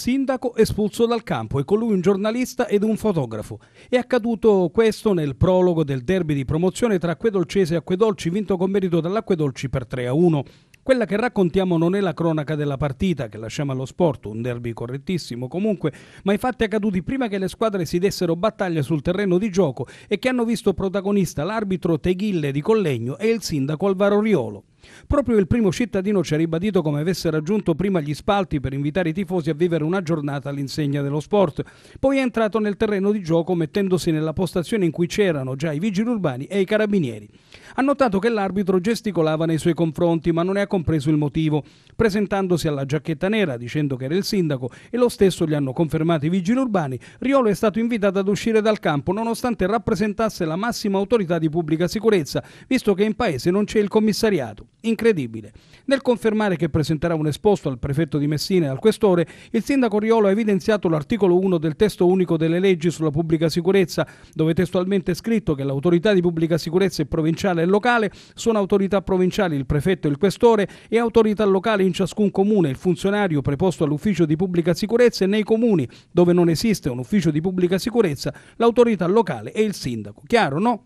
sindaco espulso dal campo e con lui un giornalista ed un fotografo. È accaduto questo nel prologo del derby di promozione tra Acquedolcese e Acquedolci vinto con merito dall'Acquedolci per 3 a 1. Quella che raccontiamo non è la cronaca della partita, che lasciamo allo sport, un derby correttissimo comunque, ma i fatti accaduti prima che le squadre si dessero battaglia sul terreno di gioco e che hanno visto protagonista l'arbitro Teghille di Collegno e il sindaco Alvaro Riolo. Proprio il primo cittadino ci ha ribadito come avesse raggiunto prima gli spalti per invitare i tifosi a vivere una giornata all'insegna dello sport, poi è entrato nel terreno di gioco mettendosi nella postazione in cui c'erano già i vigili urbani e i carabinieri. Ha notato che l'arbitro gesticolava nei suoi confronti ma non ne ha compreso il motivo, presentandosi alla giacchetta nera dicendo che era il sindaco e lo stesso gli hanno confermato i vigili urbani, Riolo è stato invitato ad uscire dal campo nonostante rappresentasse la massima autorità di pubblica sicurezza, visto che in paese non c'è il commissariato. Incredibile. Nel confermare che presenterà un esposto al prefetto di Messina e al questore, il sindaco Riolo ha evidenziato l'articolo 1 del testo unico delle leggi sulla pubblica sicurezza, dove testualmente è scritto che l'autorità di pubblica sicurezza è provinciale e locale sono autorità provinciali il prefetto e il questore e autorità locale in ciascun comune il funzionario preposto all'ufficio di pubblica sicurezza e nei comuni dove non esiste un ufficio di pubblica sicurezza l'autorità locale e il sindaco. Chiaro, no?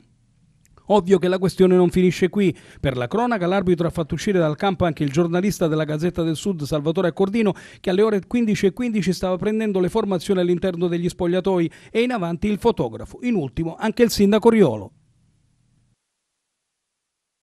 Ovvio che la questione non finisce qui. Per la cronaca l'arbitro ha fatto uscire dal campo anche il giornalista della Gazzetta del Sud Salvatore Accordino che alle ore 15.15 stava prendendo le formazioni all'interno degli spogliatoi e in avanti il fotografo, in ultimo anche il sindaco Riolo.